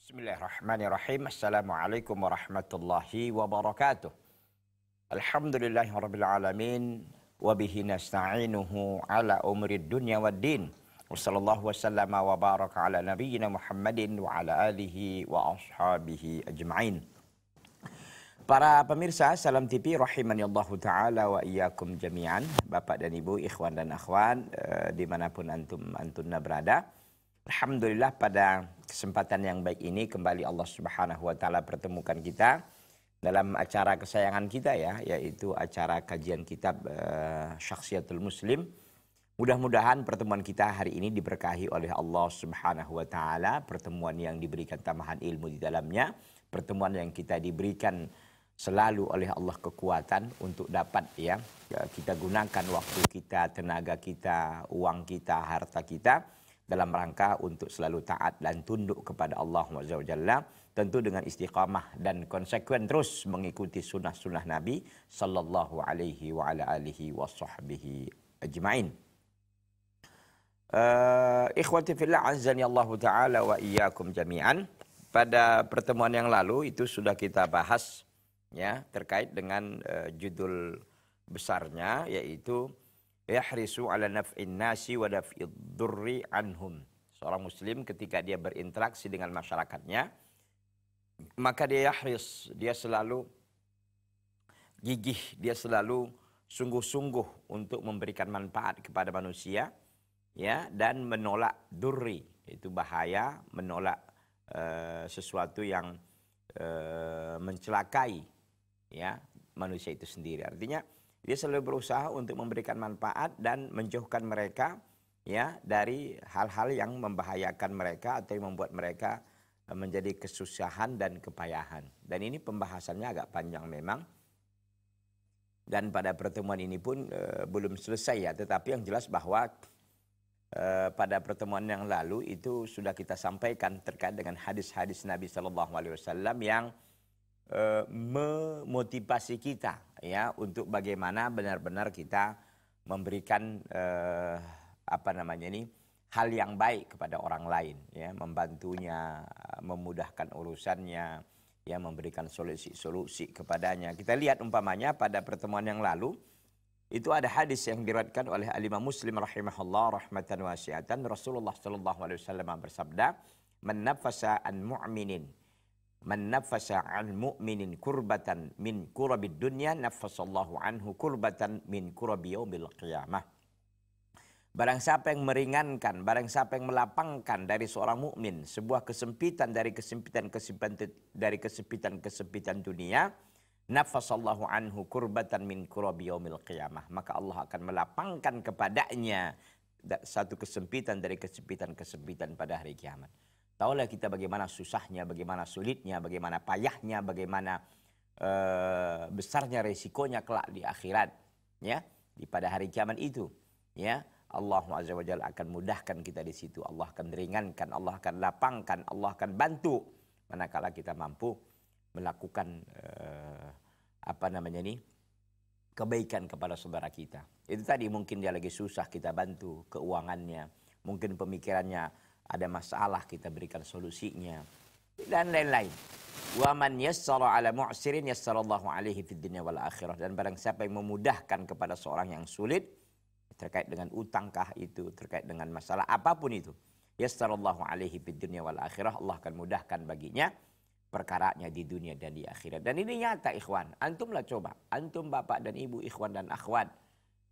Bismillahirrahmanirrahim. Assalamualaikum warahmatullahi wabarakatuh. Alhamdulillahirabbil alamin wa bihi nasta'inuhu ala umrid dunya wad din وصلى الله وسلم وبارك على نبينا محمد وعلى آله وأصحابه أجمعين Para pemirsa Salam TV rahimani Allah taala wa iyyakum jami'an, Bapak dan Ibu, ikhwan dan akhwan eh, dimanapun antum antunna berada. Alhamdulillah pada kesempatan yang baik ini kembali Allah Subhanahu wa taala pertemukan kita dalam acara kesayangan kita ya, yaitu acara kajian kitab uh, Syakhsiyatul Muslim Mudah-mudahan pertemuan kita hari ini diberkahi oleh Allah Subhanahu wa taala, pertemuan yang diberikan tambahan ilmu di dalamnya, pertemuan yang kita diberikan selalu oleh Allah kekuatan untuk dapat ya kita gunakan waktu kita, tenaga kita, uang kita, harta kita dalam rangka untuk selalu taat dan tunduk kepada Allah Subhanahu tentu dengan istiqamah dan konsekuen terus mengikuti sunnah-sunnah Nabi sallallahu alaihi wa Eh, ikhwati fillah azani Allah taala wa iyyakum jami'an. Pada pertemuan yang lalu itu sudah kita bahas ya terkait dengan uh, judul besarnya yaitu yahrisu ala naf'in nasi wa daf'id durri anhum. Seorang muslim ketika dia berinteraksi dengan masyarakatnya maka dia yahris, dia selalu gigih, dia selalu sungguh-sungguh untuk memberikan manfaat kepada manusia ya dan menolak duri itu bahaya menolak uh, sesuatu yang uh, mencelakai ya manusia itu sendiri artinya dia selalu berusaha untuk memberikan manfaat dan menjauhkan mereka ya dari hal-hal yang membahayakan mereka atau yang membuat mereka eh, menjadi kesusahan dan kepayahan dan ini pembahasannya agak panjang memang dan pada pertemuan ini pun e, belum selesai ya tetapi yang jelas bahwa Eh, pada pertemuan yang lalu itu sudah kita sampaikan terkait dengan hadis-hadis Nabi Shallallahu Alaihi Wasallam yang uh, memotivasi kita ya untuk bagaimana benar-benar kita memberikan uh, apa namanya ini hal yang baik kepada orang lain ya membantunya memudahkan urusannya ya memberikan solusi-solusi kepadanya kita lihat umpamanya pada pertemuan yang lalu itu ada hadis yang diriwayatkan oleh alimah Muslim rahimahullah rahmatan wasiatan Rasulullah sallallahu alaihi wasallam bersabda, "Man nafasa an mu'minin man nafasa an mu'minin kurbatan min kurabid dunya nafasallahu anhu kurbatan min kurabi yaumil qiyamah." Barang siapa yang meringankan, barang siapa yang melapangkan dari seorang mukmin sebuah kesempitan dari kesempitan-kesempitan dari kesempitan-kesempitan dunia, nafasallahu anhu kurbatan min kurabi yaumil qiyamah. Maka Allah akan melapangkan kepadanya satu kesempitan dari kesempitan-kesempitan pada hari kiamat. Taulah kita bagaimana susahnya, bagaimana sulitnya, bagaimana payahnya, bagaimana eh, besarnya resikonya kelak di akhirat, ya, di pada hari kiamat itu, ya. Allah Azza wa Jalla akan mudahkan kita di situ. Allah akan ringankan, Allah akan lapangkan, Allah akan bantu manakala kita mampu melakukan uh, apa namanya ini kebaikan kepada saudara kita. Itu tadi mungkin dia lagi susah kita bantu keuangannya, mungkin pemikirannya ada masalah kita berikan solusinya dan lain-lain. Wa man yassara ala mu'sirin yassarallahu alaihi fid dunya wal akhirah dan barang siapa yang memudahkan kepada seorang yang sulit terkait dengan utangkah itu, terkait dengan masalah apapun itu, yassarallahu alaihi fid dunya wal akhirah Allah akan mudahkan baginya perkaranya di dunia dan di akhirat. Dan ini nyata ikhwan. Antumlah coba. Antum bapak dan ibu, ikhwan dan akhwat.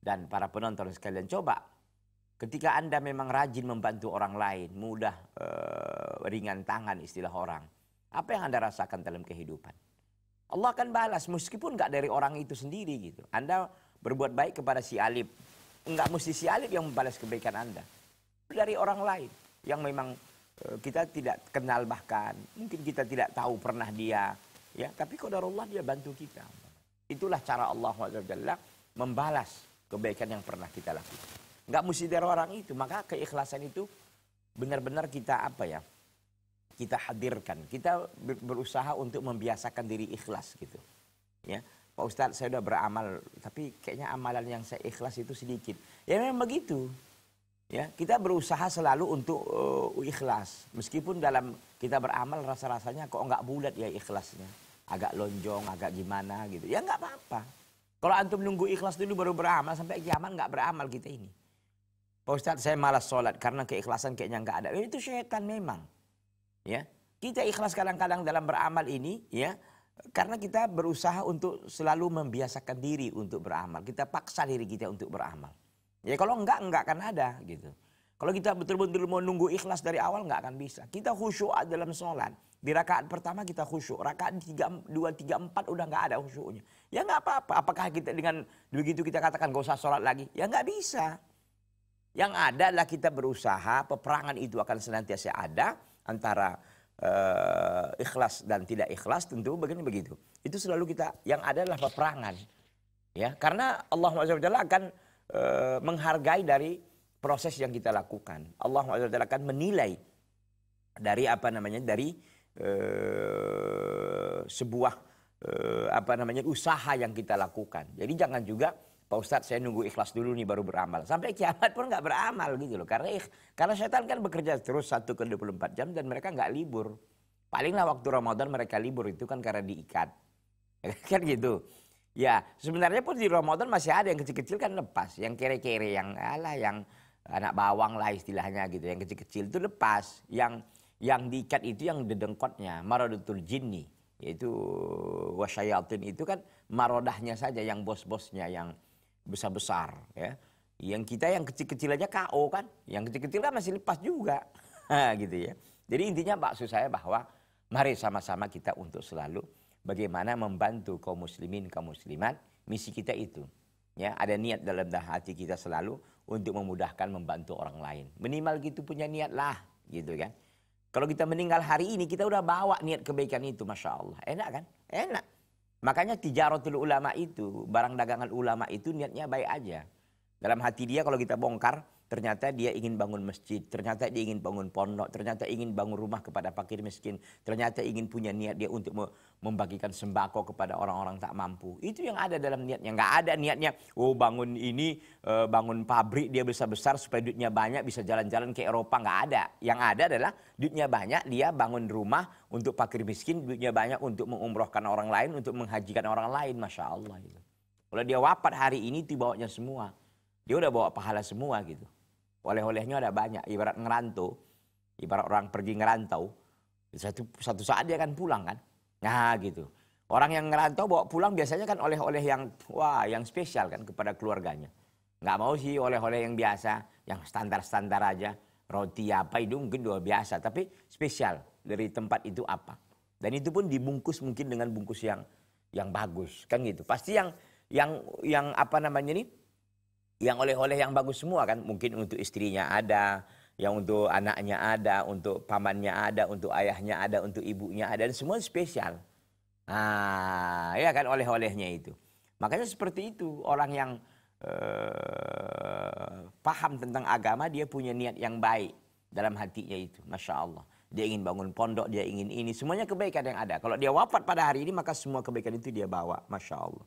Dan para penonton sekalian coba. Ketika Anda memang rajin membantu orang lain. Mudah uh, ringan tangan istilah orang. Apa yang Anda rasakan dalam kehidupan? Allah akan balas meskipun gak dari orang itu sendiri gitu. Anda berbuat baik kepada si Alif. Nggak mesti si Alif yang membalas kebaikan Anda. Dari orang lain yang memang Eh, kita tidak kenal bahkan mungkin kita tidak tahu pernah dia ya tapi kau Allah dia bantu kita itulah cara Allah Jalla membalas kebaikan yang pernah kita lakukan nggak mesti dari orang itu maka keikhlasan itu benar-benar kita apa ya kita hadirkan kita berusaha untuk membiasakan diri ikhlas gitu ya Pak Ustadz saya sudah beramal tapi kayaknya amalan yang saya ikhlas itu sedikit ya memang begitu Ya, kita berusaha selalu untuk uh, ikhlas. Meskipun dalam kita beramal rasa-rasanya kok nggak bulat ya ikhlasnya. Agak lonjong, agak gimana gitu. Ya nggak apa-apa. Kalau antum nunggu ikhlas dulu baru beramal sampai kiamat nggak beramal kita ini. Pak Ustaz saya malas sholat karena keikhlasan kayaknya nggak ada. Itu syaitan memang. Ya, kita ikhlas kadang-kadang dalam beramal ini ya karena kita berusaha untuk selalu membiasakan diri untuk beramal. Kita paksa diri kita untuk beramal. Ya kalau enggak, enggak akan ada gitu. Kalau kita betul-betul mau nunggu ikhlas dari awal enggak akan bisa. Kita khusyuk dalam sholat. Di rakaat pertama kita khusyuk. Rakaat 3, 2, 3, 4 udah enggak ada khusyuknya. Ya enggak apa-apa. Apakah kita dengan begitu kita katakan gak usah sholat lagi? Ya enggak bisa. Yang ada adalah kita berusaha. Peperangan itu akan senantiasa ada. Antara uh, ikhlas dan tidak ikhlas tentu begini begitu. Itu selalu kita yang ada adalah peperangan. Ya, karena Allah SWT akan Eh, menghargai dari proses yang kita lakukan. Allah SWT akan menilai dari apa namanya dari eh, sebuah eh, apa namanya usaha yang kita lakukan. Jadi jangan juga Pak Ustadz saya nunggu ikhlas dulu nih baru beramal. Sampai kiamat pun nggak beramal gitu loh. Karena ikh, karena setan kan bekerja terus satu ke 24 jam dan mereka nggak libur. Palinglah waktu Ramadan mereka libur itu kan karena diikat. kan gitu. Ya, sebenarnya pun di Ramadan masih ada yang kecil-kecil kan lepas, yang kere-kere, yang alah yang anak bawang lah istilahnya gitu, yang kecil-kecil itu lepas, yang yang diikat itu yang dedengkotnya, marodatul jinni, yaitu wasyayatin itu kan marodahnya saja yang bos-bosnya yang besar-besar ya. Yang kita yang kecil-kecil aja KO kan, yang kecil-kecil kan masih lepas juga. gitu ya. Jadi intinya maksud saya bahwa mari sama-sama kita untuk selalu bagaimana membantu kaum muslimin kaum muslimat misi kita itu ya ada niat dalam hati kita selalu untuk memudahkan membantu orang lain minimal gitu punya niat lah gitu kan kalau kita meninggal hari ini kita udah bawa niat kebaikan itu masya Allah enak kan enak makanya tijaratul ulama itu barang dagangan ulama itu niatnya baik aja dalam hati dia kalau kita bongkar Ternyata dia ingin bangun masjid, ternyata dia ingin bangun pondok, ternyata ingin bangun rumah kepada fakir miskin, ternyata ingin punya niat dia untuk membagikan sembako kepada orang-orang tak mampu. Itu yang ada dalam niatnya. Gak ada niatnya, oh bangun ini, eh, bangun pabrik dia besar-besar supaya duitnya banyak bisa jalan-jalan ke Eropa. Gak ada. Yang ada adalah duitnya banyak, dia bangun rumah untuk fakir miskin, duitnya banyak untuk mengumrohkan orang lain, untuk menghajikan orang lain. Masya Allah. Gitu. Kalau dia wafat hari ini, dibawanya semua. Dia udah bawa pahala semua gitu oleh-olehnya ada banyak. Ibarat ngerantau, ibarat orang pergi ngerantau, satu, satu saat dia akan pulang kan. Nah gitu. Orang yang ngerantau bawa pulang biasanya kan oleh-oleh yang wah yang spesial kan kepada keluarganya. Nggak mau sih oleh-oleh yang biasa, yang standar-standar aja. Roti apa itu mungkin dua biasa, tapi spesial dari tempat itu apa. Dan itu pun dibungkus mungkin dengan bungkus yang yang bagus kan gitu. Pasti yang yang yang apa namanya nih yang oleh-oleh yang bagus semua kan mungkin untuk istrinya ada yang untuk anaknya ada untuk pamannya ada untuk ayahnya ada untuk ibunya ada dan semua spesial ah ya kan oleh-olehnya itu makanya seperti itu orang yang uh, paham tentang agama dia punya niat yang baik dalam hatinya itu masya Allah dia ingin bangun pondok dia ingin ini semuanya kebaikan yang ada kalau dia wafat pada hari ini maka semua kebaikan itu dia bawa masya Allah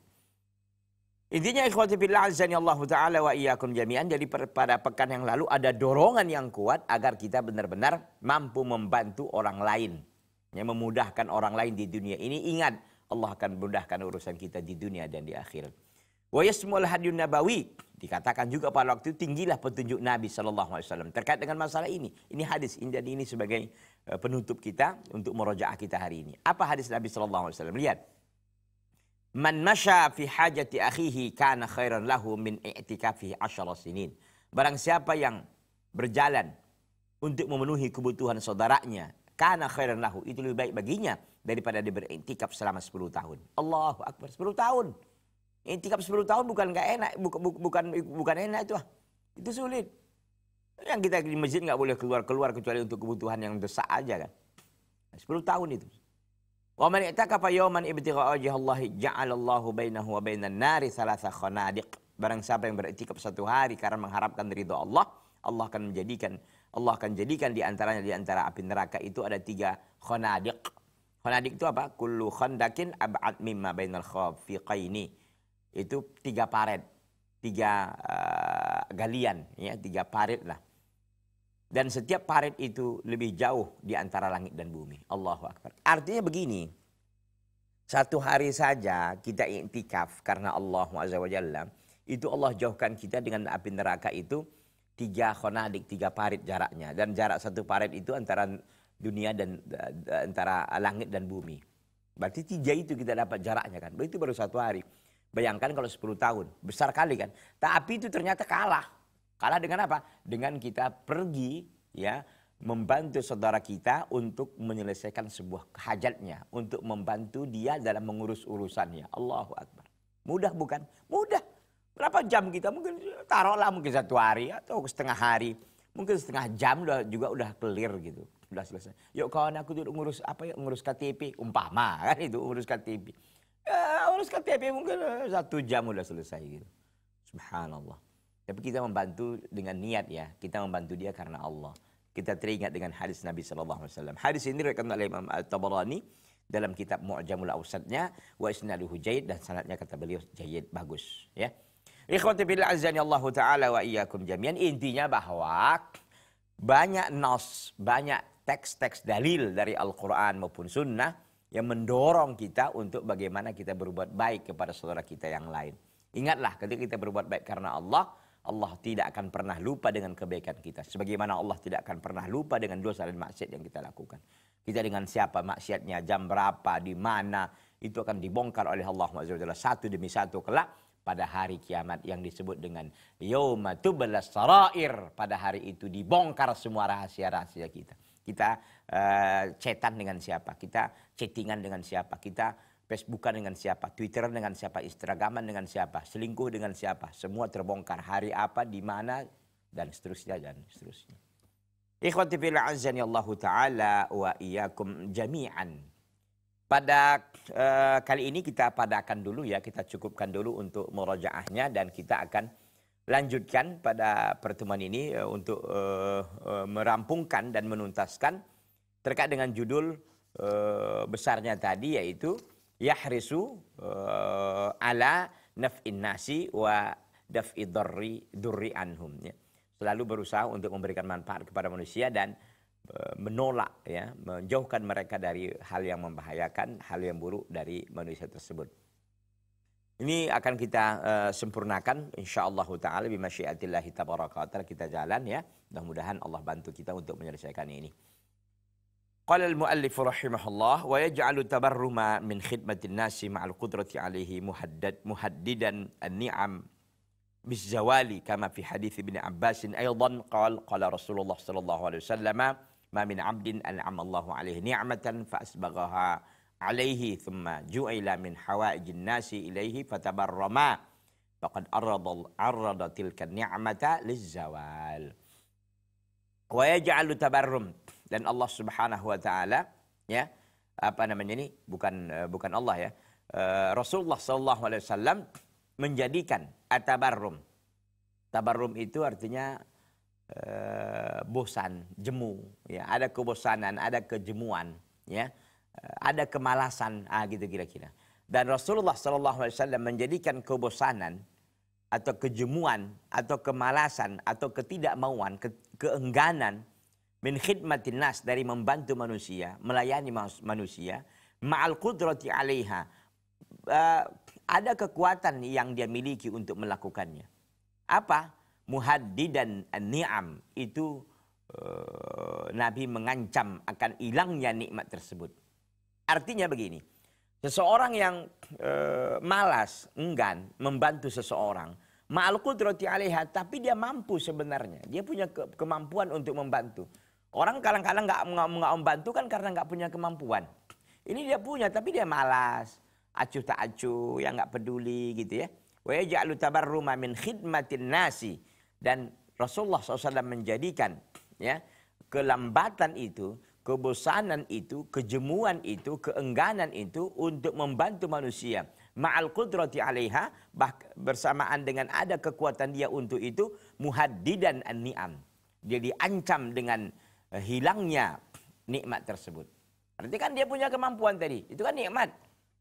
Intinya ikhwati fillah azani Allah taala wa iyyakum jami'an Jadi pada pekan yang lalu ada dorongan yang kuat agar kita benar-benar mampu membantu orang lain. Yang memudahkan orang lain di dunia ini ingat Allah akan memudahkan urusan kita di dunia dan di akhirat. Wa yasmul hadiyun nabawi dikatakan juga pada waktu itu tinggilah petunjuk Nabi sallallahu alaihi wasallam terkait dengan masalah ini. Ini hadis ini dan ini sebagai eh, penutup kita untuk murojaah kita hari ini. Apa hadis Nabi sallallahu alaihi wasallam? Lihat Man masya fi hajati akhihi kana khairan lahu min i'tikafi asyara sinin. Barang siapa yang berjalan untuk memenuhi kebutuhan saudaranya, kana khairan lahu, itu lebih baik baginya daripada dia beriktikaf selama 10 tahun. Allahu Akbar, 10 tahun. Iktikaf 10 tahun bukan gak enak, bukan, bukan bukan enak itu. Itu sulit. Yang kita di masjid nggak boleh keluar-keluar kecuali untuk kebutuhan yang desak aja kan. 10 tahun itu. Wa man i'takafa yawman ibtigha'a wajhallahi ja'alallahu bainahu wa bainan nari thalatha khanadiq. Barang siapa yang beriktikaf satu hari karena mengharapkan ridho Allah, Allah akan menjadikan Allah akan jadikan di antaranya di antara api neraka itu ada tiga khonadiq. Khonadiq itu apa? Kullu khandakin ab'ad mimma bainal khafiqaini. Itu tiga paret, tiga uh, galian, ya tiga paret lah. Dan setiap parit itu lebih jauh di antara langit dan bumi. Allahu Akbar. Artinya begini. Satu hari saja kita intikaf karena Allah Azza wa Jalla. Itu Allah jauhkan kita dengan api neraka itu. Tiga khonadik, tiga parit jaraknya. Dan jarak satu parit itu antara dunia dan antara langit dan bumi. Berarti tiga itu kita dapat jaraknya kan. Itu baru satu hari. Bayangkan kalau sepuluh tahun. Besar kali kan. Tapi itu ternyata kalah Kalah dengan apa? Dengan kita pergi ya membantu saudara kita untuk menyelesaikan sebuah hajatnya, untuk membantu dia dalam mengurus urusannya. Allahu Akbar. Mudah bukan? Mudah. Berapa jam kita? Mungkin taruhlah mungkin satu hari atau setengah hari. Mungkin setengah jam juga udah clear gitu. Udah selesai. Yuk kawan aku duduk ngurus apa ya? Ngurus KTP. Umpama kan itu ngurus KTP. Ya, eh, ngurus KTP mungkin eh, satu jam udah selesai gitu. Subhanallah. Tapi kita membantu dengan niat ya. Kita membantu dia karena Allah. Kita teringat dengan hadis Nabi SAW. Hadis ini rekan oleh Imam Al Tabarani dalam kitab Mu'jamul Awsatnya. wa isnaduhu jayid dan sanadnya kata beliau jayid bagus ya. Ikhwati bila azani Allah taala wa iyakum jami'an intinya bahwa banyak nas, banyak teks-teks dalil dari Al-Qur'an maupun sunnah yang mendorong kita untuk bagaimana kita berbuat baik kepada saudara kita yang lain. Ingatlah ketika kita berbuat baik karena Allah, Allah tidak akan pernah lupa dengan kebaikan kita. Sebagaimana Allah tidak akan pernah lupa dengan dosa dan maksiat yang kita lakukan. Kita dengan siapa maksiatnya, jam berapa, di mana, itu akan dibongkar oleh Allah SWT satu demi satu kelak pada hari kiamat yang disebut dengan Yawmatubalas sarair pada hari itu dibongkar semua rahasia-rahasia kita kita uh, cetan dengan siapa kita chattingan dengan siapa kita Facebookan dengan siapa, Twitteran dengan siapa, Instagraman dengan siapa, selingkuh dengan siapa, semua terbongkar hari apa, di mana dan seterusnya dan seterusnya. Ikhwati fil azan Allah taala wa iyyakum jami'an. Pada uh, kali ini kita padakan dulu ya, kita cukupkan dulu untuk murojaahnya dan kita akan lanjutkan pada pertemuan ini uh, untuk uh, uh, merampungkan dan menuntaskan terkait dengan judul besarnya tadi yaitu yahrisu uh, ala naf'in nasi wa daf'i durri, durri anhum ya. Selalu berusaha untuk memberikan manfaat kepada manusia dan eh, menolak ya, menjauhkan mereka dari hal yang membahayakan, hal yang buruk dari manusia tersebut. Ini akan kita uh, sempurnakan insyaallah taala bi masyiatillah taala kita jalan ya. Mudah-mudahan Allah bantu kita untuk menyelesaikan ini. قال المؤلف رحمه الله ويجعل تبرم من خدمة الناس مع القدرة عليه مهدد مهددا النعم بالزوال كما في حديث ابن عباس أيضا قال قال رسول الله صلى الله عليه وسلم ما من عبد أنعم الله عليه نعمة فأسبغها عليه ثم جعل من حوائج الناس إليه فتبرما فقد عرض عرض تلك النعمة للزوال ويجعل تبرم dan Allah Subhanahu wa taala ya apa namanya ini bukan eh, bukan Allah ya. Eh, Rasulullah sallallahu alaihi wasallam menjadikan atabarrum. Tabarrum itu artinya eh, bosan, jemu, ya, ada kebosanan, ada kejemuan, ya. Eh, ada kemalasan, ah gitu kira-kira. Dan Rasulullah sallallahu alaihi wasallam menjadikan kebosanan atau kejemuan atau kemalasan atau ketidakmauan, ke keengganan min khidmatin nas dari membantu manusia, melayani manusia, ma'al qudrati 'alaiha. Uh, ada kekuatan yang dia miliki untuk melakukannya. Apa? Muhaddidan ni'am itu eh, Nabi mengancam akan hilangnya nikmat tersebut. Artinya begini, seseorang yang uh, malas, enggan membantu seseorang, ma'al qudrati 'alaiha tapi dia mampu sebenarnya. Dia punya ke kemampuan untuk membantu. Orang kadang-kadang nggak -kadang nggak membantu kan karena nggak punya kemampuan. Ini dia punya tapi dia malas, acuh tak acuh, yang nggak peduli gitu ya. lu tabar rumah min khidmatin nasi dan Rasulullah SAW menjadikan ya kelambatan itu, kebosanan itu, kejemuan itu, keengganan itu untuk membantu manusia. Ma'al qudrati alaiha bersamaan dengan ada kekuatan dia untuk itu muhaddidan an-ni'am. Dia diancam dengan hilangnya nikmat tersebut. Berarti kan dia punya kemampuan tadi, itu kan nikmat.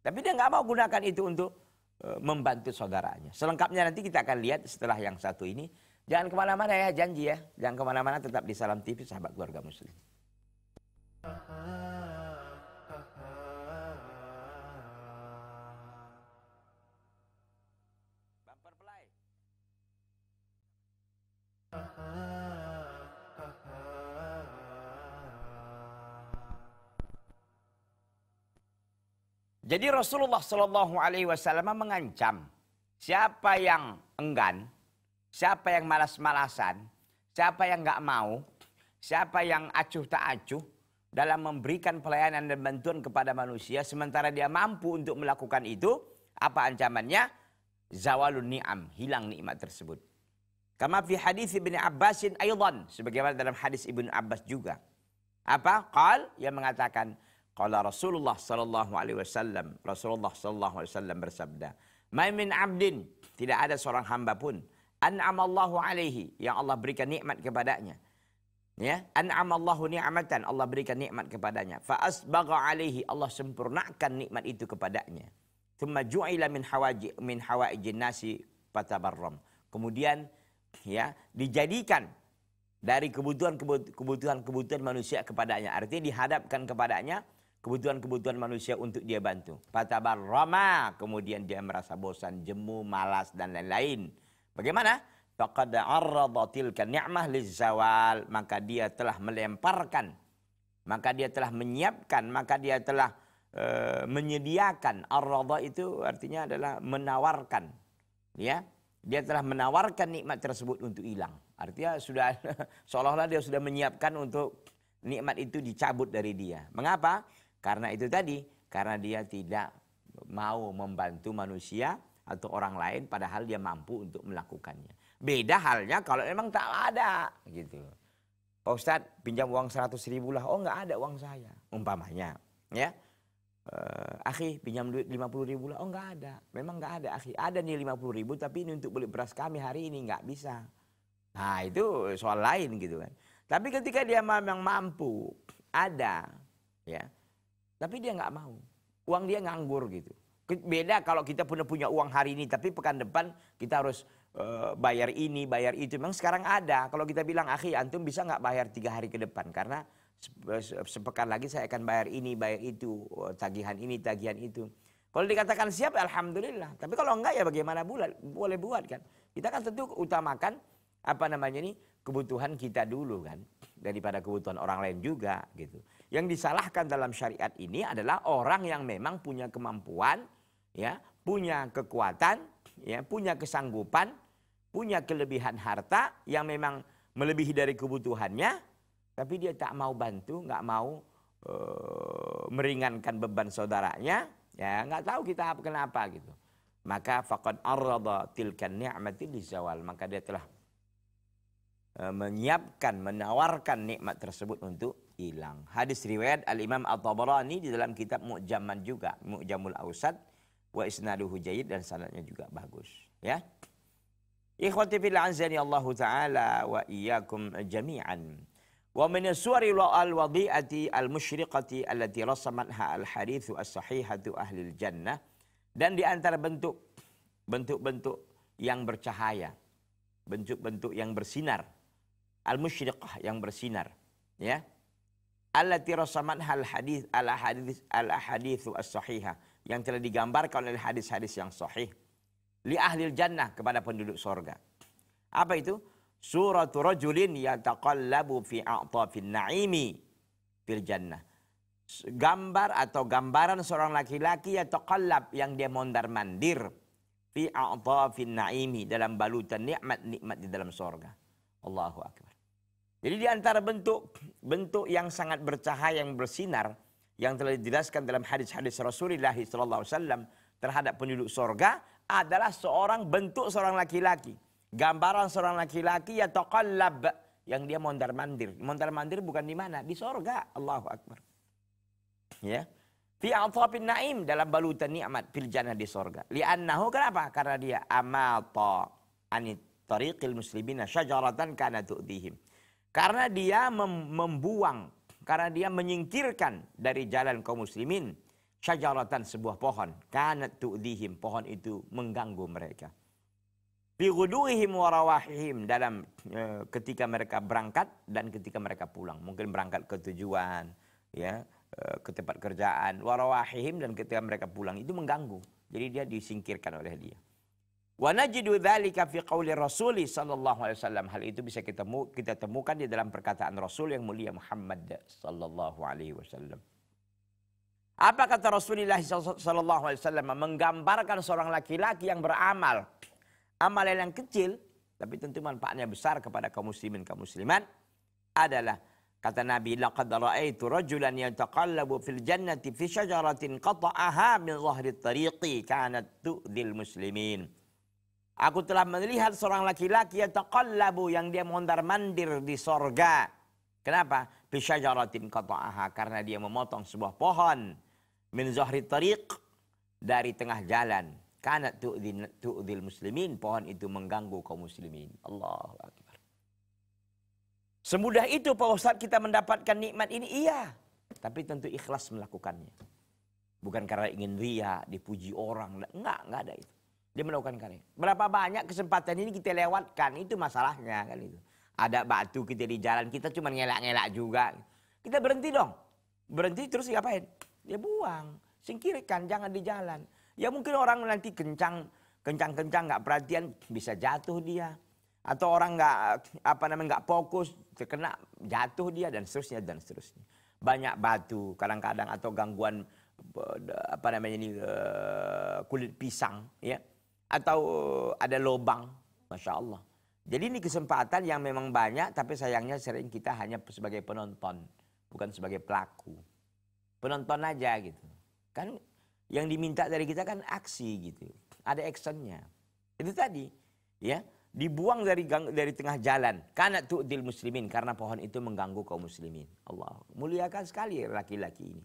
Tapi dia nggak mau gunakan itu untuk e, membantu saudaranya. Selengkapnya nanti kita akan lihat setelah yang satu ini. Jangan kemana-mana ya, janji ya. Jangan kemana-mana, tetap di Salam TV, sahabat keluarga muslim. Uh -huh. Jadi Rasulullah Shallallahu Alaihi Wasallam mengancam siapa yang enggan, siapa yang malas-malasan, siapa yang nggak mau, siapa yang acuh tak acuh dalam memberikan pelayanan dan bantuan kepada manusia sementara dia mampu untuk melakukan itu, apa ancamannya? Zawalun ni'am, hilang nikmat tersebut. Kama fi hadis Ibnu Abbasin aidan sebagaimana dalam hadis Ibnu Abbas juga. Apa? Qal yang mengatakan, Qala Rasulullah sallallahu alaihi wasallam, Rasulullah sallallahu alaihi wasallam bersabda, "Mai min 'abdin," tidak ada seorang hamba pun an'amallahu alaihi yang Allah berikan nikmat kepadanya. Ya, an'amallahu ni'matan, Allah berikan nikmat kepadanya. Fa asbagha alaihi, Allah sempurnakan nikmat itu kepadanya. Tsumma ju'ila min hawaji min hawaijin nasi fatabarram. Kemudian ya, dijadikan dari kebutuhan-kebutuhan kebutuhan manusia kepadanya. Artinya dihadapkan kepadanya kebutuhan-kebutuhan manusia untuk dia bantu. Patabar Roma, kemudian dia merasa bosan, jemu, malas dan lain-lain. Bagaimana? Faqad arradatil ni'mah lizawal, maka dia telah melemparkan, maka dia telah menyiapkan, maka dia telah eh, menyediakan. Arrada itu artinya adalah menawarkan. Ya, dia telah menawarkan nikmat tersebut untuk hilang. Artinya sudah seolah-olah dia sudah menyiapkan untuk nikmat itu dicabut dari dia. Mengapa? Karena itu tadi, karena dia tidak mau membantu manusia atau orang lain padahal dia mampu untuk melakukannya. Beda halnya kalau memang tak ada gitu. Pak Ustadz pinjam uang 100 ribu lah, oh nggak ada uang saya umpamanya ya. Uh, akhi pinjam duit 50 ribu lah, oh nggak ada, memang nggak ada akhi. Ada nih 50 ribu tapi ini untuk beli beras kami hari ini nggak bisa. Nah itu soal lain gitu kan. Tapi ketika dia memang mampu ada ya tapi dia nggak mau. Uang dia nganggur gitu. Beda kalau kita punya punya uang hari ini, tapi pekan depan kita harus eh, bayar ini, bayar itu. Memang sekarang ada. Kalau kita bilang, akhi antum bisa nggak bayar tiga hari ke depan? Karena eh, sepekan lagi saya akan bayar ini, bayar itu, oh, tagihan ini, tagihan itu. Kalau dikatakan siap, alhamdulillah. Tapi kalau enggak ya bagaimana bulat, boleh buat kan? Kita kan tentu utamakan apa namanya ini kebutuhan kita dulu kan daripada kebutuhan orang lain juga gitu. Yang disalahkan dalam syariat ini adalah orang yang memang punya kemampuan, ya, punya kekuatan, ya, punya kesanggupan, punya kelebihan harta yang memang melebihi dari kebutuhannya, tapi dia tak mau bantu, nggak mau uh, meringankan beban saudaranya, ya nggak tahu kita apa kenapa gitu. Maka fakon arroba tilkan ni'mati zawal, Maka dia telah eh, menyiapkan, menawarkan nikmat tersebut untuk hilang. Hadis riwayat Al-Imam At-Tabarani di dalam kitab mujamman juga, Mu'jamul Ausad wa isnaduhu jayid dan sanadnya juga bagus, ya. Ikhwati fil azani Allah taala wa iyyakum jami'an. Wa min suwari al-wadi'ati al-musyriqati allati rasamatha al-harithu as-sahihatu ahli jannah dan di antara bentuk bentuk-bentuk yang bercahaya, bentuk-bentuk yang bersinar, al-musyriqah yang bersinar, ya allati rasamat hal hadis ala hadis al hadithu as sahiha yang telah digambarkan oleh hadis-hadis yang sahih li ahli jannah kepada penduduk sorga. Apa itu? Surat rajulin yataqallabu fi a'tafin na'imi fil jannah. Gambar atau gambaran seorang laki-laki yataqallab yang dia mondar-mandir fi a'tafin na'imi dalam balutan nikmat-nikmat di dalam sorga. Allahu akbar. Jadi di antara bentuk bentuk yang sangat bercahaya yang bersinar yang telah dijelaskan dalam hadis-hadis Rasulullah SAW terhadap penduduk sorga adalah seorang bentuk seorang laki-laki. Gambaran seorang laki-laki ya taqallab yang dia mondar mandir. Mondar mandir bukan di mana? Di sorga. Allahu Akbar. Ya. Fi atafin naim dalam balutan nikmat fil jannah di sorga. Li'annahu kenapa? Karena dia amata anit tariqil muslimina syajaratan kana tu'dihim. Karena dia mem membuang, karena dia menyingkirkan dari jalan kaum muslimin syajaratan sebuah pohon. Karena tu'dihim, pohon itu mengganggu mereka. Biguduhim warawahihim dalam e, ketika mereka berangkat dan ketika mereka pulang. Mungkin berangkat ke tujuan, ya e, ke tempat kerjaan. Warawahihim dan ketika mereka pulang itu mengganggu. Jadi dia disingkirkan oleh dia. Wa najidu dzalika fi qauli Rasuli sallallahu alaihi wasallam. Hal itu bisa kita temu, kita temukan di dalam perkataan Rasul yang mulia Muhammad sallallahu alaihi wasallam. Apa kata Rasulullah sallallahu alaihi wasallam menggambarkan seorang laki-laki yang beramal. Amalan yang kecil tapi tentu manfaatnya besar kepada kaum muslimin kaum muslimat adalah kata Nabi laqad ra'aitu rajulan yataqallabu fil jannati fi syajaratin qata'aha min dhahri tariqi kanat tu'dil muslimin. Aku telah melihat seorang laki-laki yang taqallabu yang dia mondar-mandir di sorga. Kenapa? Bishajaratin kata'aha. karena dia memotong sebuah pohon min zahri tariq dari tengah jalan. Karena tu'dil, tu'dil muslimin, pohon itu mengganggu kaum muslimin. Allahu Akbar. Semudah itu Pak Ustaz kita mendapatkan nikmat ini? Iya. Tapi tentu ikhlas melakukannya. Bukan karena ingin ria, dipuji orang. Enggak, enggak ada itu. Dia melakukan karya. Berapa banyak kesempatan ini kita lewatkan, itu masalahnya kan itu. Ada batu kita di jalan, kita cuma ngelak-ngelak juga. Kita berhenti dong. Berhenti terus ngapain? Dia ya buang, singkirkan, jangan di jalan. Ya mungkin orang nanti kencang, kencang-kencang nggak perhatian bisa jatuh dia. Atau orang nggak apa namanya nggak fokus terkena jatuh dia dan seterusnya dan seterusnya. Banyak batu kadang-kadang atau gangguan eh, apa namanya ini eh, kulit pisang ya atau ada lobang. Masya Allah. Jadi ini kesempatan yang memang banyak tapi sayangnya sering kita hanya sebagai penonton. Bukan sebagai pelaku. Penonton aja gitu. Kan yang diminta dari kita kan aksi gitu. Ada actionnya. Itu tadi ya dibuang dari gang, dari tengah jalan karena tuh dil muslimin karena pohon itu mengganggu kaum muslimin. Allah muliakan sekali laki-laki ini.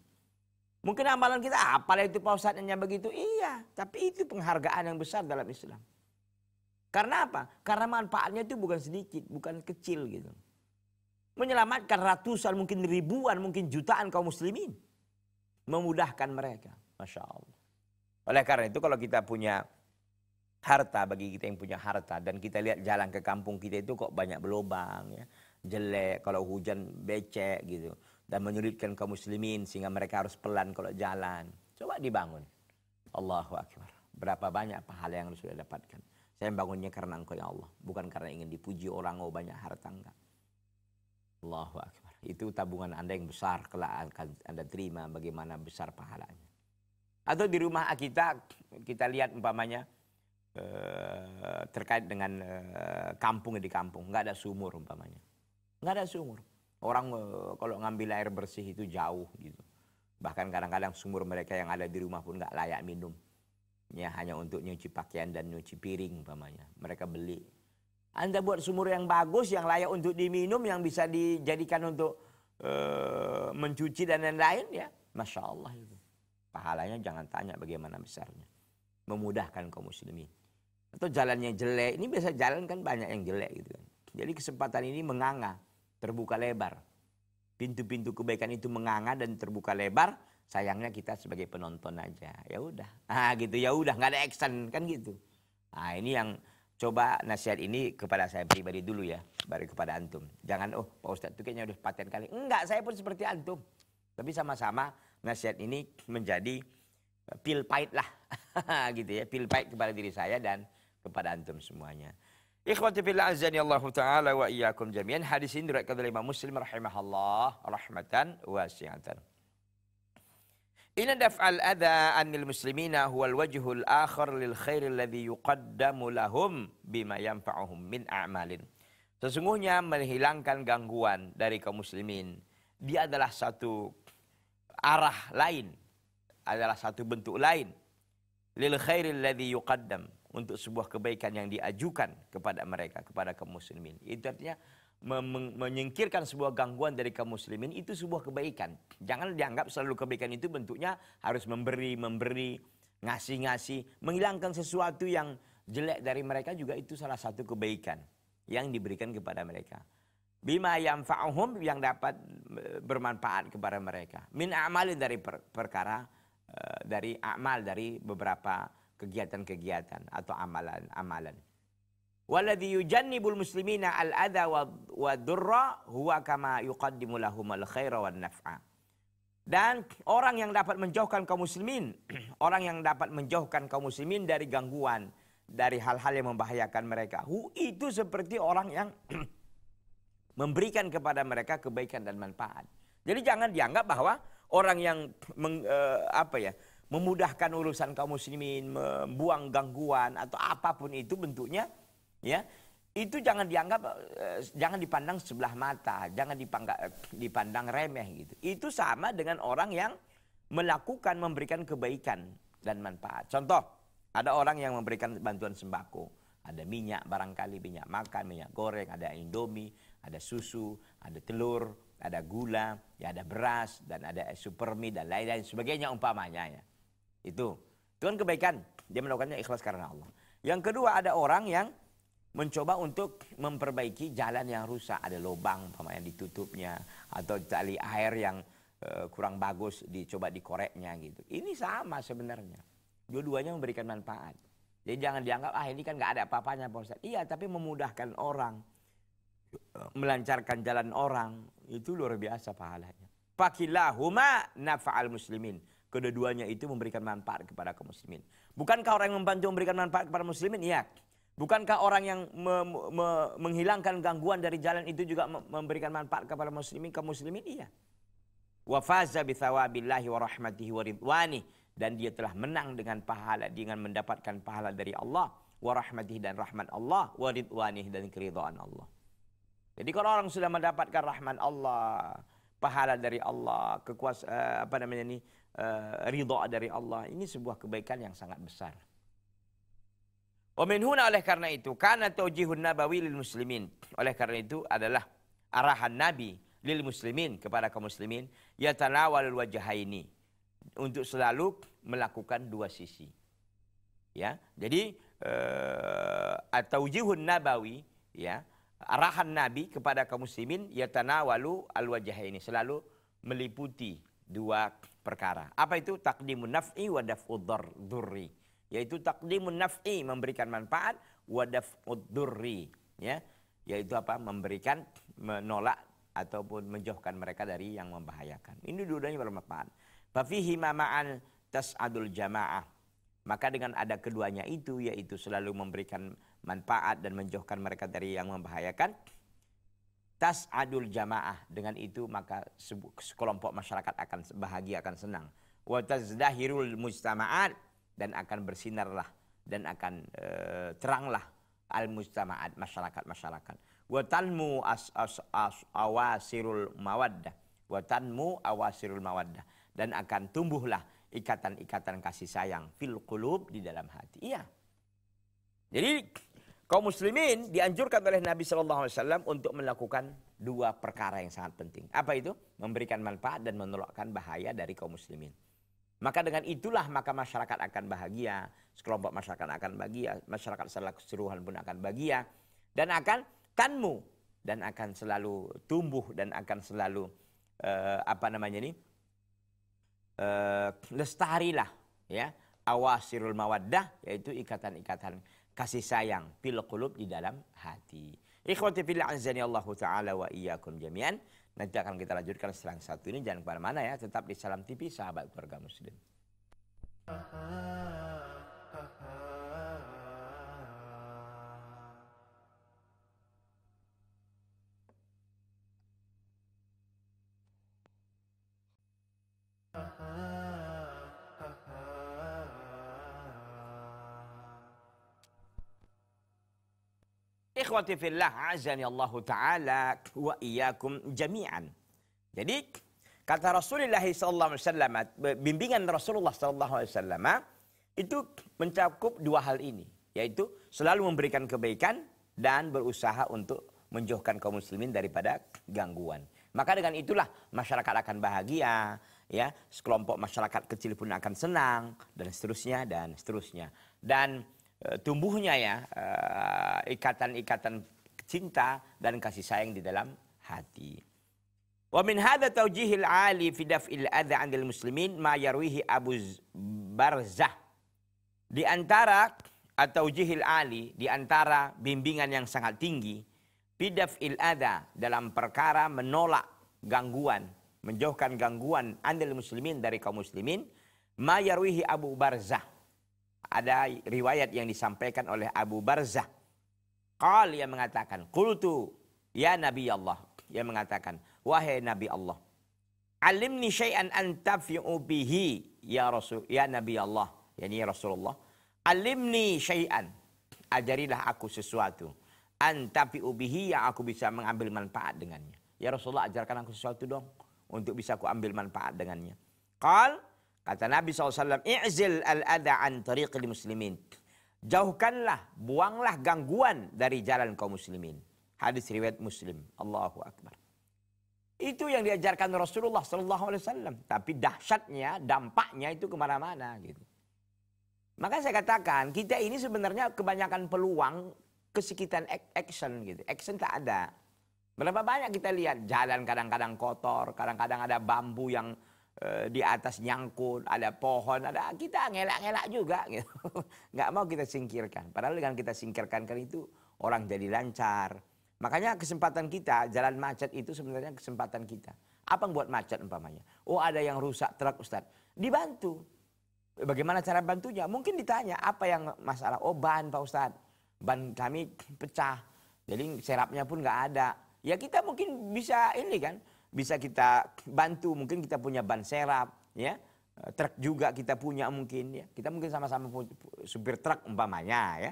Mungkin amalan kita apalah itu Pak Ustaz hanya begitu. Iya, tapi itu penghargaan yang besar dalam Islam. Karena apa? Karena manfaatnya itu bukan sedikit, bukan kecil gitu. Menyelamatkan ratusan, mungkin ribuan, mungkin jutaan kaum muslimin. Memudahkan mereka. Masya Allah. Oleh karena itu kalau kita punya harta, bagi kita yang punya harta. Dan kita lihat jalan ke kampung kita itu kok banyak berlobang ya. Jelek, kalau hujan becek gitu dan menyulitkan kaum muslimin sehingga mereka harus pelan kalau jalan. Coba dibangun. Allahu Akbar. Berapa banyak pahala yang sudah dapatkan. Saya bangunnya karena engkau ya Allah. Bukan karena ingin dipuji orang, oh banyak harta enggak. Allahu Akbar. Itu tabungan Anda yang besar kelak akan Anda terima bagaimana besar pahalanya. Atau di rumah kita, kita lihat umpamanya eh, terkait dengan eh, kampung di kampung. Enggak ada sumur umpamanya. Enggak ada sumur. Orang eh, kalau ngambil air bersih itu jauh gitu. Bahkan kadang-kadang sumur mereka yang ada di rumah pun nggak layak minum. Ya hanya untuk nyuci pakaian dan nyuci piring umpamanya. Mereka beli. Anda buat sumur yang bagus, yang layak untuk diminum, yang bisa dijadikan untuk uh, mencuci dan lain-lain ya. Masya Allah itu. Pahalanya jangan tanya bagaimana besarnya. Memudahkan kaum muslimin. Atau jalannya jelek, ini biasa jalan kan banyak yang jelek gitu kan. Jadi kesempatan ini menganga terbuka lebar. Pintu-pintu kebaikan itu menganga dan terbuka lebar. Sayangnya kita sebagai penonton aja. Ya udah. Ah gitu ya udah nggak ada action kan gitu. ah ini yang coba nasihat ini kepada saya pribadi dulu ya, baru kepada antum. Jangan oh Pak Ustadz itu kayaknya udah paten kali. Enggak, saya pun seperti antum. Tapi sama-sama nasihat ini menjadi pil pahit lah gitu ya, pil pahit kepada diri saya dan kepada antum semuanya. Ikhwati fillah azani Allah taala wa iyyakum jami'an. Hadis ini diriwayatkan oleh Imam Muslim rahimahullah rahmatan wasi'atan. Inna daf'al adha 'anil muslimina huwal wajhul akhar lil khair alladhi yuqaddamu lahum bima yanfa'uhum min a'malin. Sesungguhnya menghilangkan gangguan dari kaum muslimin dia adalah satu arah lain, adalah satu bentuk lain lil khairil ladzi yuqaddam untuk sebuah kebaikan yang diajukan kepada mereka, kepada kaum muslimin. Itu artinya menyingkirkan sebuah gangguan dari kaum muslimin itu sebuah kebaikan. Jangan dianggap selalu kebaikan itu bentuknya harus memberi, memberi, ngasih-ngasih, menghilangkan sesuatu yang jelek dari mereka juga itu salah satu kebaikan yang diberikan kepada mereka. Bima yang fa'uhum yang dapat e, bermanfaat kepada mereka. Min amalin dari perkara, e, dari amal dari beberapa kegiatan-kegiatan atau amalan-amalan. Waladhi yujannibul muslimina al-adha wa durra huwa kama yuqaddimu al khaira wa naf'a. Dan orang yang dapat menjauhkan kaum muslimin, orang yang dapat menjauhkan kaum muslimin dari gangguan, dari hal-hal yang membahayakan mereka. Hu itu seperti orang yang memberikan kepada mereka kebaikan dan manfaat. Jadi jangan dianggap bahwa orang yang meng, eh, apa ya, memudahkan urusan kaum muslimin, membuang gangguan atau apapun itu bentuknya, ya itu jangan dianggap, eh, jangan dipandang sebelah mata, jangan dipangga, dipandang remeh gitu. Itu sama dengan orang yang melakukan memberikan kebaikan dan manfaat. Contoh, ada orang yang memberikan bantuan sembako, ada minyak barangkali minyak makan, minyak goreng, ada indomie, ada susu, ada telur, ada gula, ya ada beras dan ada supermi dan lain-lain sebagainya umpamanya ya. Itu. Itu kan kebaikan. Dia melakukannya ikhlas karena Allah. Yang kedua ada orang yang mencoba untuk memperbaiki jalan yang rusak. Ada lubang yang ditutupnya. Atau tali air yang eh, kurang bagus dicoba dikoreknya gitu. Ini sama sebenarnya. Dua-duanya memberikan manfaat. Jadi jangan dianggap ah ini kan gak ada apa-apanya Pak Ustaz. Iya tapi memudahkan orang. Melancarkan jalan orang. Itu luar biasa pahalanya. Pakilahuma nafa'al muslimin Kedua-duanya itu memberikan manfaat kepada kaum muslimin. Bukankah orang yang membantu memberikan manfaat kepada muslimin? Iya. Bukankah orang yang me me menghilangkan gangguan dari jalan itu juga memberikan manfaat kepada muslimin kaum muslimin? Iya. Wa faza bi thawabillahi wa rahmatihi wa ridwani dan dia telah menang dengan pahala dengan mendapatkan pahala dari Allah wa rahmatihi dan rahmat Allah wa ridwani dan keridhaan Allah. Jadi kalau orang sudah mendapatkan rahmat Allah, pahala dari Allah, kekuasaan eh, apa namanya ini, Eh, ridha dari Allah. Ini sebuah kebaikan yang sangat besar. Wa min huna oleh karena itu karena taujihun nabawi lil muslimin. Oleh karena itu adalah arahan Nabi lil muslimin kepada kaum muslimin yatanawal wajhaini untuk selalu melakukan dua sisi. Ya, jadi uh, eh, taujihun nabawi ya, arahan Nabi kepada kaum muslimin yatanawalu al-wajhaini selalu meliputi dua perkara. Apa itu takdimun naf'i wa daf'ud durri. Yaitu takdimun naf'i memberikan manfaat wa daf'ud durri. Ya, yaitu apa memberikan menolak ataupun menjauhkan mereka dari yang membahayakan. Ini dua-duanya bermanfaat. Fafihi ma'an tas'adul jama'ah. Maka dengan ada keduanya itu yaitu selalu memberikan manfaat dan menjauhkan mereka dari yang membahayakan tas adul jamaah dengan itu maka sekelompok masyarakat akan bahagia akan senang wa tazdahirul mujtama'at dan akan bersinarlah dan akan e, teranglah al musta'maat masyarakat-masyarakat watanmu as, as, as, awasirul mawaddah watanmu awasirul mawaddah dan akan tumbuhlah ikatan-ikatan kasih sayang fil qulub di dalam hati iya jadi Kaum muslimin dianjurkan oleh Nabi Shallallahu Alaihi Wasallam untuk melakukan dua perkara yang sangat penting. Apa itu? Memberikan manfaat dan menolakkan bahaya dari kaum muslimin. Maka dengan itulah maka masyarakat akan bahagia, sekelompok masyarakat akan bahagia, masyarakat secara keseluruhan pun akan bahagia dan akan tanmu dan akan selalu tumbuh dan akan selalu uh, apa namanya ini uh, eh, lah ya awasirul mawaddah yaitu ikatan-ikatan kasih sayang fil qulub di dalam hati. Ikhwati fil azani Allah taala wa iyyakum jami'an. Nanti akan kita lanjutkan selang satu ini jangan kemana mana ya, tetap di Salam TV sahabat keluarga muslim. Uh -huh. ikhwati fillah azani Allah taala wa iyyakum jami'an. Jadi kata Rasulullah sallallahu alaihi wasallam bimbingan Rasulullah sallallahu alaihi wasallam itu mencakup dua hal ini yaitu selalu memberikan kebaikan dan berusaha untuk menjauhkan kaum muslimin daripada gangguan. Maka dengan itulah masyarakat akan bahagia, ya, sekelompok masyarakat kecil pun akan senang dan seterusnya dan seterusnya. Dan Eh, tumbuhnya ya eh, ikatan-ikatan cinta dan kasih sayang di dalam hati. Wa min hadha tawjihil ali fi daf'il adha 'anil muslimin ma yarwihi Abu Barzah. Di antara atau jihil ali di antara bimbingan yang sangat tinggi bidaf il ada dalam perkara menolak gangguan menjauhkan gangguan andil muslimin dari kaum muslimin mayarwihi Abu Barzah ada riwayat yang disampaikan oleh Abu Barzah. Qal yang mengatakan, Qultu ya Nabi Allah. Yang mengatakan, wahai Nabi Allah. Alimni syai'an antafi'u bihi ya Rasul, ya Nabi Allah. Yani ya Rasulullah. Alimni syai'an. Ajarilah aku sesuatu. Antafi'u bihi yang aku bisa mengambil manfaat dengannya. Ya Rasulullah ajarkan aku sesuatu dong. Untuk bisa aku ambil manfaat dengannya. Qal Kata Nabi SAW, I'zil al-adha an tariqil muslimin. Jauhkanlah, buanglah gangguan dari jalan kaum muslimin. Hadis riwayat Muslim. Allahu Akbar. Itu yang diajarkan Rasulullah saw Tapi dahsyatnya, dampaknya itu kemana-mana gitu. Maka saya katakan kita ini sebenarnya kebanyakan peluang kesekitan action gitu. Action tak ada. Berapa banyak kita lihat jalan kadang-kadang kotor, kadang-kadang ada bambu yang Eh, di atas nyangkut, ada pohon, ada kita ngelak-ngelak juga gitu. Nggak mau kita singkirkan. Padahal dengan kita singkirkan kan itu orang jadi lancar. Makanya kesempatan kita, jalan macet itu sebenarnya kesempatan kita. Apa yang buat macet umpamanya? Oh ada yang rusak truk Ustaz. Dibantu. Bagaimana cara bantunya? Mungkin ditanya apa yang masalah. Oh ban Pak Ustaz. Ban kami pecah. Jadi serapnya pun nggak ada. Ya kita mungkin bisa ini kan bisa kita bantu mungkin kita punya ban serap ya eh, truk juga kita punya mungkin ya kita mungkin sama-sama supir truk umpamanya ya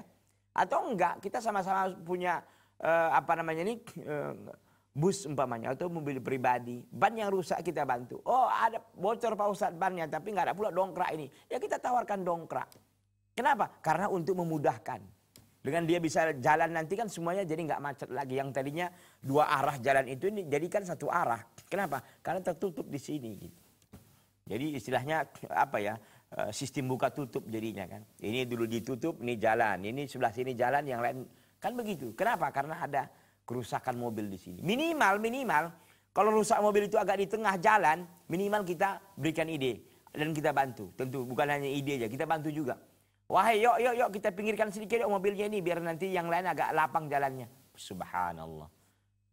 atau enggak kita sama-sama punya eh, apa namanya ini eh, bus umpamanya atau mobil pribadi ban yang rusak kita bantu oh ada bocor pak ustadz bannya tapi nggak ada pula dongkrak ini ya kita tawarkan dongkrak kenapa karena untuk memudahkan dengan dia bisa jalan nanti kan semuanya jadi nggak macet lagi. Yang tadinya dua arah jalan itu ini jadikan satu arah. Kenapa? Karena tertutup di sini. Gitu. Jadi istilahnya apa ya? Eh, sistem buka tutup jadinya kan. Ini dulu ditutup, ini jalan. Ini sebelah sini jalan, yang lain kan begitu. Kenapa? Karena ada kerusakan mobil di sini. Minimal, minimal kalau rusak mobil itu agak di tengah jalan, minimal kita berikan ide dan kita bantu. Tentu bukan hanya ide aja, kita bantu juga. Wahai yuk yuk yuk kita pinggirkan sedikit yuk mobilnya ini biar nanti yang lain agak lapang jalannya. Subhanallah.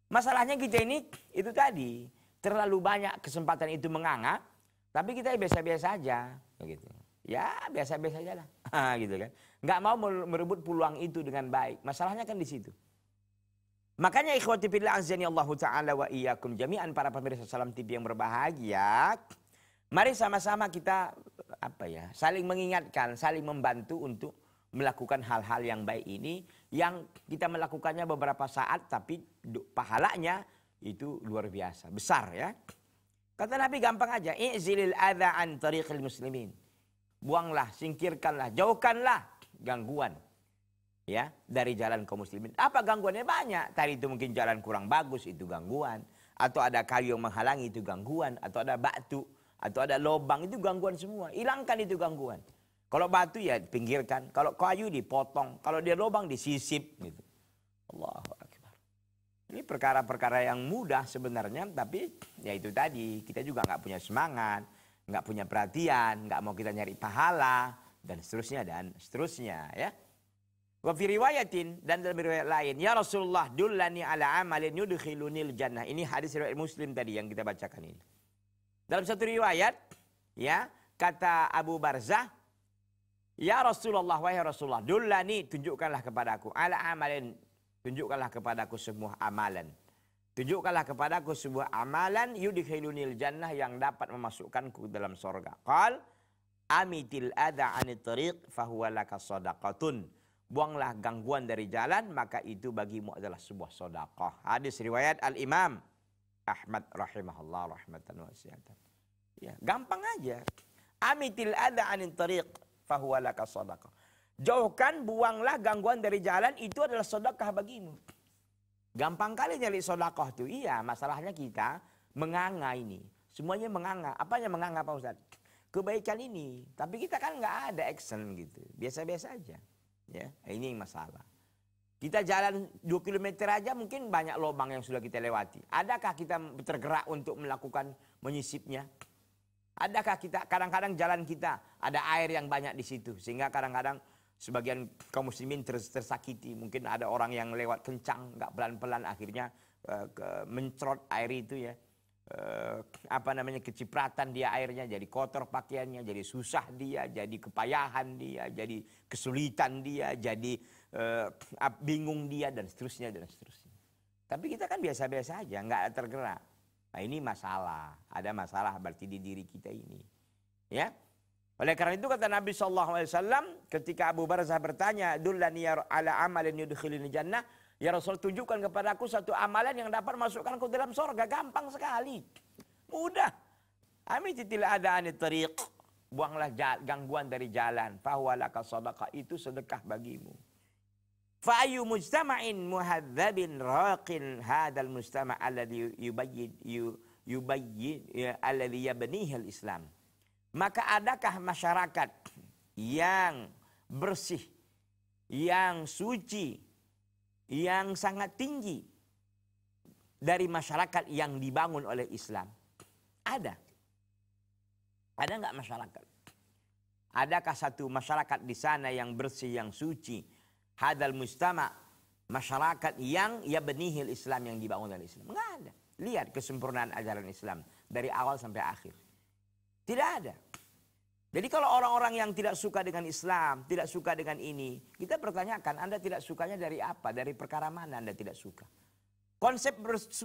Masalahnya kita ini itu tadi terlalu banyak kesempatan itu menganga, tapi kita biasa-biasa aja begitu. Ya biasa-biasa aja lah, ah, gitu kan. Nggak mau merebut peluang itu dengan baik. Masalahnya kan di situ. Makanya ikhwati fillah azani Allah taala wa iyyakum jami'an para pemirsa Salam TV yang berbahagia. Mari sama-sama kita apa ya saling mengingatkan, saling membantu untuk melakukan hal-hal yang baik ini yang kita melakukannya beberapa saat tapi pahalanya itu luar biasa besar ya. Kata Nabi gampang aja, izilil adha tariqil muslimin. Buanglah, singkirkanlah, jauhkanlah gangguan ya dari jalan kaum muslimin. Apa gangguannya banyak. Tadi itu mungkin jalan kurang bagus itu gangguan atau ada kayu yang menghalangi itu gangguan atau ada batu atau ada lobang itu gangguan semua. Hilangkan itu gangguan. Kalau batu ya pinggirkan, kalau kayu dipotong, kalau dia lobang disisip gitu. Allahu akbar. Ini perkara-perkara yang mudah sebenarnya, tapi ya itu tadi kita juga nggak punya semangat, nggak punya perhatian, nggak mau kita nyari pahala dan seterusnya dan seterusnya ya. Wa fi riwayatin dan dalam riwayat lain, ya Rasulullah dullani ala amalin yudkhilunil jannah. Ini hadis riwayat Muslim tadi yang kita bacakan ini. Dalam satu riwayat, ya kata Abu Barzah, Ya Rasulullah, wahai Rasulullah, dullani tunjukkanlah kepadaku. Ala amalin, tunjukkanlah kepadaku semua amalan. Tunjukkanlah kepadaku sebuah amalan yudkhilunil jannah yang dapat memasukkanku dalam sorga. Qal amitil ada anit tariq sadaqatun. Buanglah gangguan dari jalan maka itu bagimu adalah sebuah sodakah. Hadis riwayat Al-Imam Ahmad rahimahullah rahmatan wasiatan. Ya, gampang aja. Amitil ada anin tariq fahuwa laka sadaqah. Jauhkan, buanglah gangguan dari jalan itu adalah sedekah bagimu. Gampang kali nyari sedekah tuh. Iya, masalahnya kita menganga ini. Semuanya menganga. Apanya menganga Pak Ustaz? Kebaikan ini. Tapi kita kan nggak ada action gitu. Biasa-biasa aja. Ya, ini masalah. Kita jalan 2 km aja mungkin banyak lubang yang sudah kita lewati. Adakah kita tergerak untuk melakukan menyisipnya? Adakah kita kadang-kadang jalan kita ada air yang banyak di situ sehingga kadang-kadang sebagian kaum muslimin tersakiti mungkin ada orang yang lewat kencang nggak pelan-pelan akhirnya uh, eh, mencrot air itu ya uh, apa namanya kecipratan dia airnya jadi kotor pakaiannya jadi susah dia jadi kepayahan dia jadi kesulitan dia jadi uh, bingung dia dan seterusnya dan seterusnya. Tapi kita kan biasa-biasa aja, nggak tergerak. Nah ini masalah, ada masalah berarti di diri kita ini. Ya, oleh karena itu kata Nabi Shallallahu Alaihi Wasallam ketika Abu Barzah bertanya, Dullani ya ala amalin yudkhilin jannah, Ya Rasul tunjukkan kepada aku satu amalan yang dapat masukkan ke dalam surga Gampang sekali. Mudah. titil ada tariq. Buanglah gangguan dari jalan. Fahwalaka sadaqah itu sedekah bagimu. Faayu mujtama'in muhadzabin raqin hadal mujtama' alladhi yubayyin yubayyin ya, alladhi yabnihi islam Maka adakah masyarakat yang bersih, yang suci, yang sangat tinggi dari masyarakat yang dibangun oleh Islam? Ada. Ada nggak masyarakat? Adakah satu masyarakat di sana yang bersih, yang suci, hadal mustama masyarakat yang ya benihil Islam yang dibangun oleh Islam. Enggak ada. Lihat kesempurnaan ajaran Islam dari awal sampai akhir. Tidak ada. Jadi kalau orang-orang yang tidak suka dengan Islam, tidak suka dengan ini, kita pertanyakan Anda tidak sukanya dari apa? Dari perkara mana Anda tidak suka? Konsep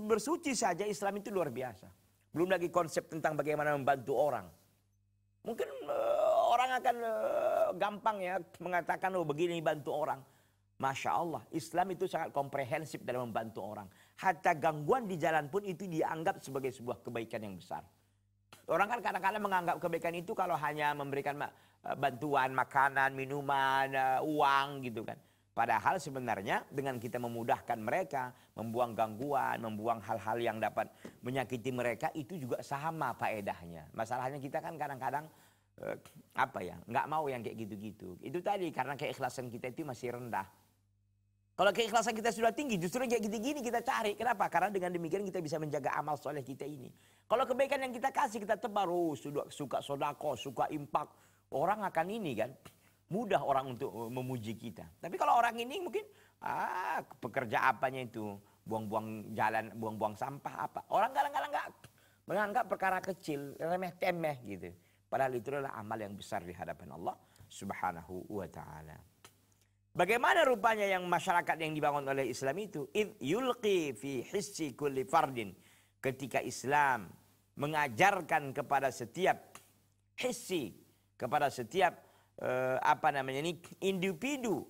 bersuci saja Islam itu luar biasa. Belum lagi konsep tentang bagaimana membantu orang. Mungkin uh, orang akan uh, gampang ya mengatakan oh begini bantu orang. Masya Allah, Islam itu sangat komprehensif dalam membantu orang. Hatta gangguan di jalan pun itu dianggap sebagai sebuah kebaikan yang besar. Orang kan kadang-kadang menganggap kebaikan itu kalau hanya memberikan eh, bantuan, makanan, minuman, eh, uang gitu kan. Padahal sebenarnya dengan kita memudahkan mereka, membuang gangguan, membuang hal-hal yang dapat menyakiti mereka itu juga sama faedahnya. Masalahnya kita kan kadang-kadang eh, apa ya nggak mau yang kayak gitu-gitu. Itu tadi karena keikhlasan kita itu masih rendah. Kalau keikhlasan kita sudah tinggi, justru kayak gini-gini kita cari. Kenapa? Karena dengan demikian kita bisa menjaga amal soleh kita ini. Kalau kebaikan yang kita kasih, kita tebar. Oh, sudah, suka sodako, suka impak. Orang akan ini kan. Mudah orang untuk eh, memuji kita. Tapi kalau orang ini mungkin, ah pekerja apanya itu. Buang-buang jalan, buang-buang sampah apa. Orang galang-galang gak menganggap perkara kecil, remeh-temeh gitu. Padahal itu adalah amal yang besar di hadapan Allah subhanahu wa ta'ala. Bagaimana rupanya yang masyarakat yang dibangun oleh Islam itu? Id yulqi fi hissi kulli fardin. Ketika Islam mengajarkan kepada setiap hissi, kepada setiap uh, apa namanya ini individu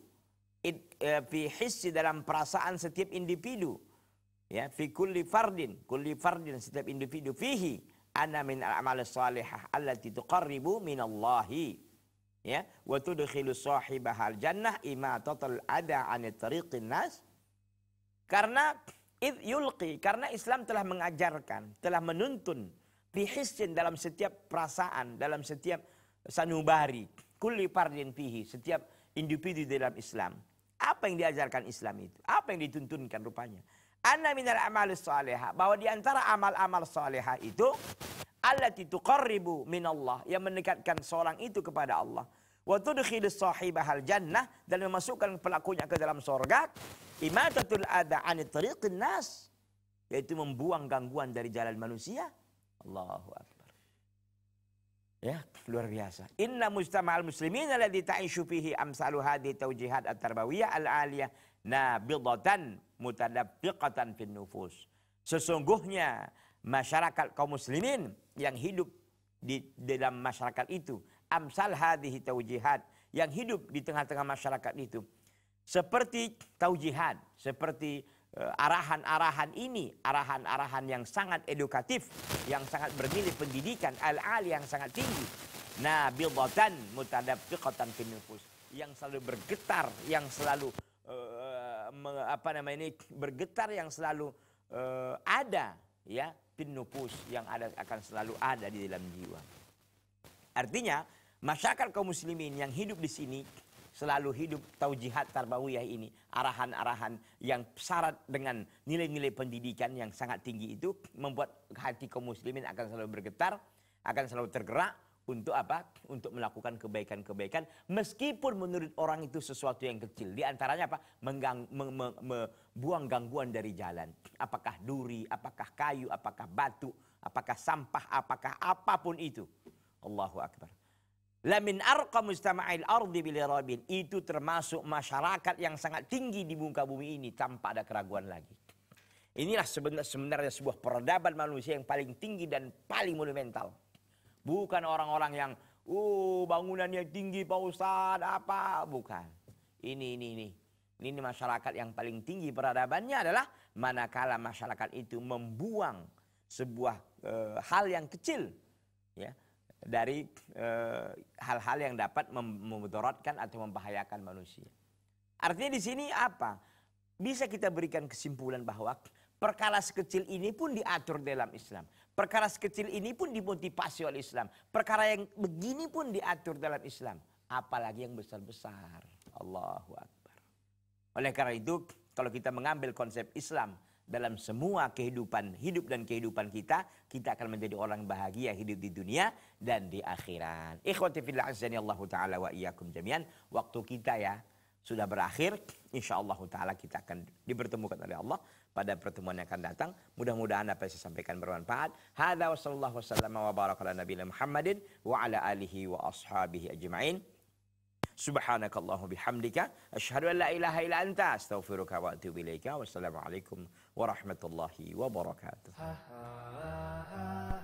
Id, eh, fi hissi dalam perasaan setiap individu. Ya, fi kulli fardin, kulli fardin setiap individu fihi ana min al-amal salihah allati tuqarribu Allahi ya wa tudkhilu sahibahal jannah total ada anit tariqin nas karena id yulqi karena Islam telah mengajarkan telah menuntun bihisin dalam setiap perasaan dalam setiap sanubari kulli fardin fihi setiap individu dalam Islam apa yang diajarkan Islam itu apa yang dituntunkan rupanya anna minal amalis salihah bahwa diantara amal-amal salihah itu allati tuqarribu minallah yang mendekatkan seorang itu kepada Allah wa tudkhilu sahibahal jannah dan memasukkan pelakunya ke dalam surga imatatul adha anit tariqin nas yaitu membuang gangguan dari jalan manusia Allahu akbar ya luar biasa inna mujtama'al muslimin alladhi ta'ishu fihi amsalu hadhi tawjihat at-tarbawiyah al-aliyah nabidatan mutadabbiqatan fin nufus Sesungguhnya masyarakat kaum muslimin yang hidup di, dalam masyarakat itu amsal hadhihi taujihat yang hidup di tengah-tengah masyarakat itu seperti taujihat seperti eh, arahan-arahan ini, arahan-arahan yang sangat edukatif, yang sangat bernilai pendidikan, al-ali yang sangat tinggi. Nah, mutadab kekotan finufus yang selalu bergetar, yang selalu uh, apa namanya ini bergetar yang selalu uh, ada ya fin yang ada akan selalu ada di dalam jiwa. Artinya, masyarakat kaum muslimin yang hidup di sini selalu hidup taujihat tarbawiyah ini, arahan-arahan yang syarat dengan nilai-nilai pendidikan yang sangat tinggi itu membuat hati kaum muslimin akan selalu bergetar, akan selalu tergerak untuk apa? Untuk melakukan kebaikan-kebaikan meskipun menurut orang itu sesuatu yang kecil. Di antaranya apa? Menggang, me, me, me, buang gangguan dari jalan. Apakah duri, apakah kayu, apakah batu, apakah sampah, apakah apapun itu. Allahu Akbar. Lamin arqa mustama'il ardi bilirabin. Itu termasuk masyarakat yang sangat tinggi di muka bumi ini tanpa ada keraguan lagi. Inilah sebenarnya sebuah peradaban manusia yang paling tinggi dan paling monumental. Bukan orang-orang yang, uh bangunannya tinggi Pak Ustadz, apa. Bukan. Ini, ini, ini. Ini masyarakat yang paling tinggi peradabannya adalah manakala masyarakat itu membuang sebuah e, hal yang kecil ya dari eh, hal-hal e, yang dapat memudaratkan atau membahayakan manusia. Artinya di sini apa? Bisa kita berikan kesimpulan bahwa perkara sekecil ini pun diatur dalam Islam. Perkara sekecil ini pun dimotivasi oleh Islam. Perkara yang begini pun diatur dalam Islam. Apalagi yang besar-besar. Allahu Akbar. Oleh karena itu, kalau kita mengambil konsep Islam dalam semua kehidupan, hidup dan kehidupan kita, kita akan menjadi orang bahagia hidup di dunia dan di akhirat. Ikhwati fillah azani Allah taala wa iyakum jami'an. Waktu kita ya sudah berakhir, Insya Allah taala kita akan dipertemukan oleh Allah pada pertemuan yang akan datang. Mudah-mudahan apa yang saya sampaikan bermanfaat. Hadza wa sallallahu wasallam wa baraka ala nabiyina Muhammadin wa ala alihi wa ashabihi ajma'in. Subhanakallahumma bihamdika asyhadu an la ilaha illa anta astaghfiruka wa atubu ilaika. Wassalamualaikum warahmatullahi wabarakatuh.